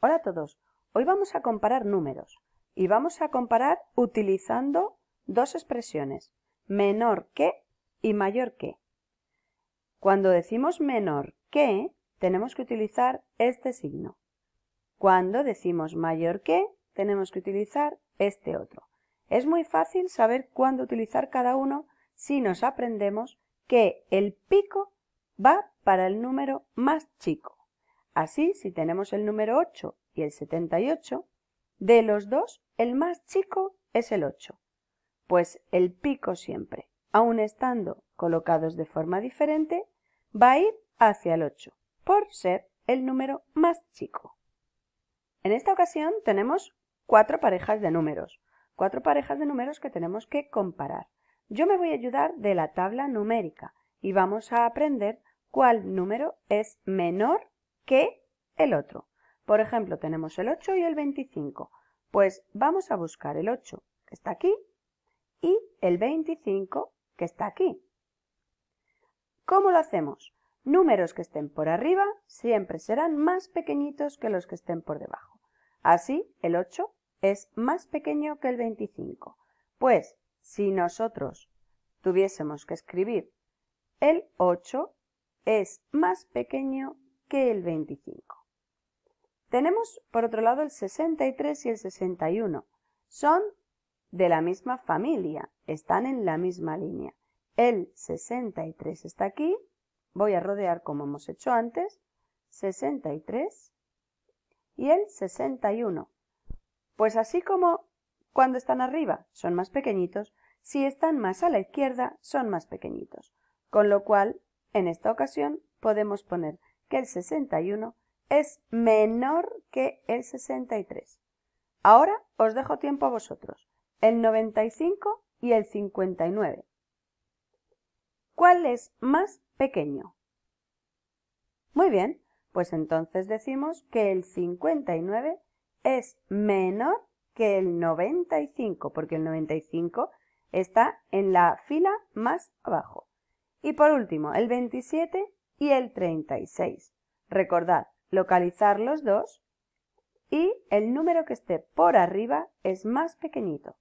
Hola a todos, hoy vamos a comparar números y vamos a comparar utilizando dos expresiones, menor que y mayor que. Cuando decimos menor que, tenemos que utilizar este signo. Cuando decimos mayor que, tenemos que utilizar este otro. Es muy fácil saber cuándo utilizar cada uno si nos aprendemos que el pico va para el número más chico. Así, si tenemos el número 8 y el 78, de los dos, el más chico es el 8, pues el pico siempre, aun estando colocados de forma diferente, va a ir hacia el 8, por ser el número más chico. En esta ocasión tenemos cuatro parejas de números, cuatro parejas de números que tenemos que comparar. Yo me voy a ayudar de la tabla numérica y vamos a aprender cuál número es menor que el otro. Por ejemplo, tenemos el 8 y el 25. Pues vamos a buscar el 8, que está aquí, y el 25, que está aquí. ¿Cómo lo hacemos? Números que estén por arriba siempre serán más pequeñitos que los que estén por debajo. Así, el 8 es más pequeño que el 25. Pues, si nosotros tuviésemos que escribir, el 8 es más pequeño que el 25. Tenemos por otro lado el 63 y el 61. Son de la misma familia, están en la misma línea. El 63 está aquí, voy a rodear como hemos hecho antes, 63 y el 61. Pues así como cuando están arriba son más pequeñitos, si están más a la izquierda son más pequeñitos. Con lo cual, en esta ocasión podemos poner que el 61 es menor que el 63. Ahora os dejo tiempo a vosotros, el 95 y el 59. ¿Cuál es más pequeño? Muy bien, pues entonces decimos que el 59 es menor que el 95, porque el 95 está en la fila más abajo. Y por último, el 27 y el 36. Recordad, localizar los dos y el número que esté por arriba es más pequeñito.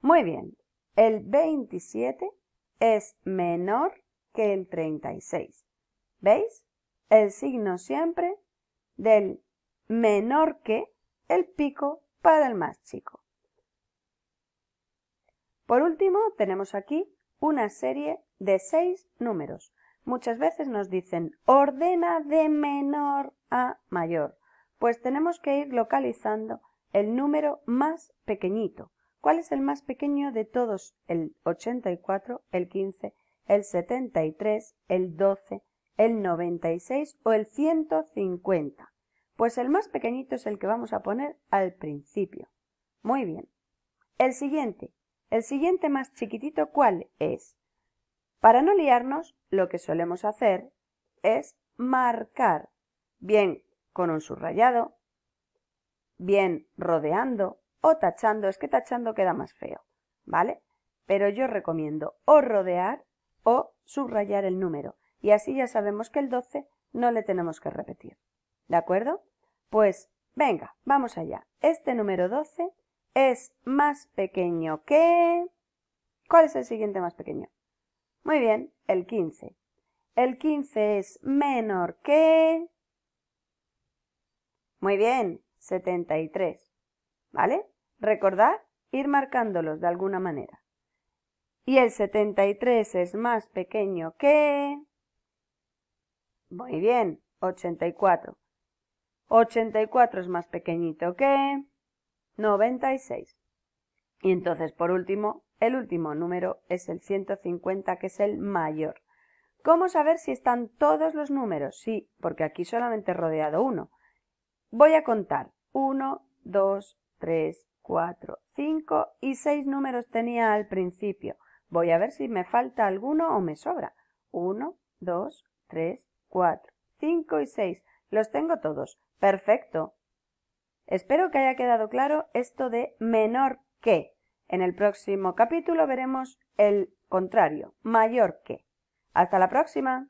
Muy bien, el 27 es menor que el 36. ¿Veis? El signo siempre del menor que el pico para el más chico. Por último, tenemos aquí una serie de seis números. Muchas veces nos dicen ordena de menor a mayor, pues tenemos que ir localizando el número más pequeñito. ¿Cuál es el más pequeño de todos? El 84, el 15, el 73, el 12, el 96 o el 150. Pues el más pequeñito es el que vamos a poner al principio. Muy bien. El siguiente. El siguiente más chiquitito, ¿cuál es? Para no liarnos, lo que solemos hacer es marcar, bien con un subrayado, bien rodeando o tachando, es que tachando queda más feo, ¿vale? Pero yo recomiendo o rodear o subrayar el número y así ya sabemos que el 12 no le tenemos que repetir, ¿de acuerdo? Pues venga, vamos allá. Este número 12 es más pequeño que... ¿Cuál es el siguiente más pequeño? Muy bien, el 15. El 15 es menor que... Muy bien, 73. ¿Vale? Recordad, ir marcándolos de alguna manera. Y el 73 es más pequeño que... Muy bien, 84. 84 es más pequeñito que 96. Y entonces, por último, el último número es el 150, que es el mayor. ¿Cómo saber si están todos los números? Sí, porque aquí solamente he rodeado uno. Voy a contar. 1, 2, 3, 4, 5 y 6 números tenía al principio. Voy a ver si me falta alguno o me sobra. 1, 2, 3, 4, 5 y 6. Los tengo todos. Perfecto. Espero que haya quedado claro esto de menor que. En el próximo capítulo veremos el contrario, mayor que. Hasta la próxima.